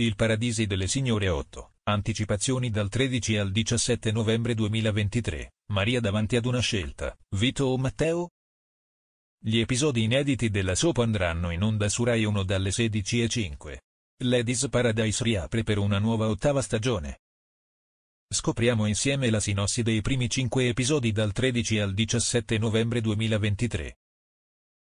Il Paradisi delle Signore 8. Anticipazioni dal 13 al 17 novembre 2023. Maria davanti ad una scelta. Vito o Matteo? Gli episodi inediti della soap andranno in onda su Rai 1 dalle 16.05. Ladies Paradise riapre per una nuova ottava stagione. Scopriamo insieme la sinossi dei primi 5 episodi dal 13 al 17 novembre 2023.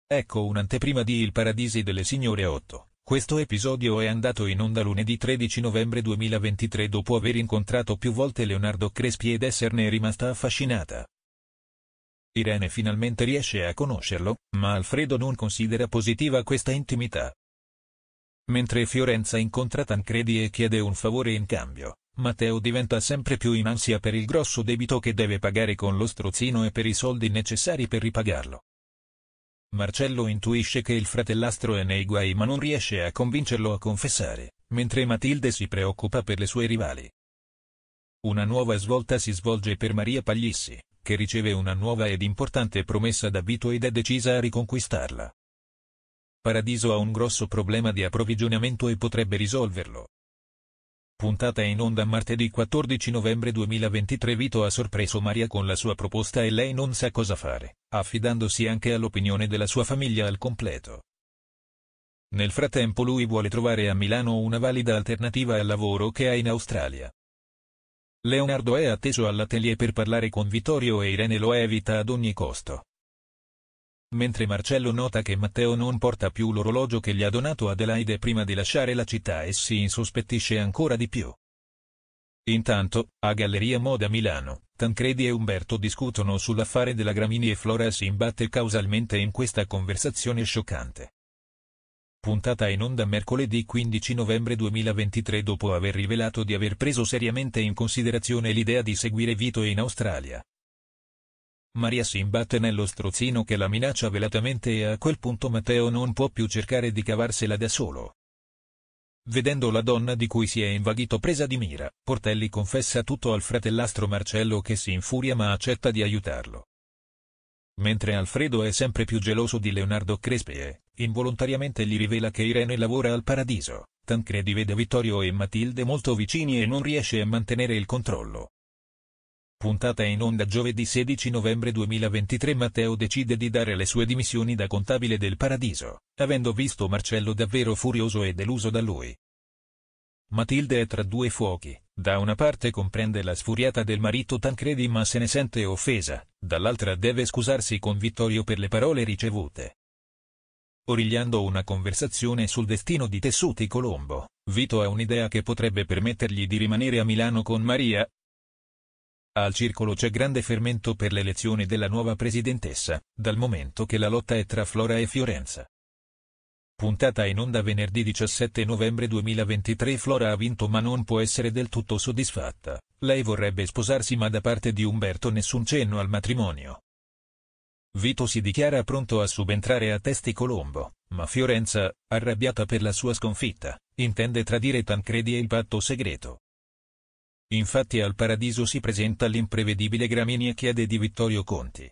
Ecco un'anteprima di Il Paradisi delle Signore 8 questo episodio è andato in onda lunedì 13 novembre 2023 dopo aver incontrato più volte Leonardo Crespi ed esserne rimasta affascinata. Irene finalmente riesce a conoscerlo, ma Alfredo non considera positiva questa intimità. Mentre Fiorenza incontra Tancredi e chiede un favore in cambio, Matteo diventa sempre più in ansia per il grosso debito che deve pagare con lo strozzino e per i soldi necessari per ripagarlo. Marcello intuisce che il fratellastro è nei guai ma non riesce a convincerlo a confessare, mentre Matilde si preoccupa per le sue rivali. Una nuova svolta si svolge per Maria Paglissi, che riceve una nuova ed importante promessa da Vito ed è decisa a riconquistarla. Paradiso ha un grosso problema di approvvigionamento e potrebbe risolverlo, Puntata in onda martedì 14 novembre 2023 Vito ha sorpreso Maria con la sua proposta e lei non sa cosa fare, affidandosi anche all'opinione della sua famiglia al completo. Nel frattempo lui vuole trovare a Milano una valida alternativa al lavoro che ha in Australia. Leonardo è atteso all'atelier per parlare con Vittorio e Irene lo evita ad ogni costo mentre Marcello nota che Matteo non porta più l'orologio che gli ha donato Adelaide prima di lasciare la città e si insospettisce ancora di più. Intanto, a Galleria Moda Milano, Tancredi e Umberto discutono sull'affare della Gramini e Flora si imbatte causalmente in questa conversazione scioccante. Puntata in onda mercoledì 15 novembre 2023 dopo aver rivelato di aver preso seriamente in considerazione l'idea di seguire Vito in Australia, Maria si imbatte nello strozzino che la minaccia velatamente e a quel punto Matteo non può più cercare di cavarsela da solo. Vedendo la donna di cui si è invaghito presa di mira, Portelli confessa tutto al fratellastro Marcello che si infuria ma accetta di aiutarlo. Mentre Alfredo è sempre più geloso di Leonardo Crespie, involontariamente gli rivela che Irene lavora al paradiso, Tancredi vede Vittorio e Matilde molto vicini e non riesce a mantenere il controllo puntata in onda giovedì 16 novembre 2023 Matteo decide di dare le sue dimissioni da contabile del Paradiso, avendo visto Marcello davvero furioso e deluso da lui. Matilde è tra due fuochi, da una parte comprende la sfuriata del marito Tancredi ma se ne sente offesa, dall'altra deve scusarsi con Vittorio per le parole ricevute. Origliando una conversazione sul destino di Tessuti Colombo, Vito ha un'idea che potrebbe permettergli di rimanere a Milano con Maria, al circolo c'è grande fermento per l'elezione della nuova presidentessa, dal momento che la lotta è tra Flora e Fiorenza. Puntata in onda venerdì 17 novembre 2023 Flora ha vinto ma non può essere del tutto soddisfatta, lei vorrebbe sposarsi ma da parte di Umberto nessun cenno al matrimonio. Vito si dichiara pronto a subentrare a Testi Colombo, ma Fiorenza, arrabbiata per la sua sconfitta, intende tradire Tancredi e il patto segreto. Infatti al Paradiso si presenta l'imprevedibile Gramini e chiede di Vittorio Conti,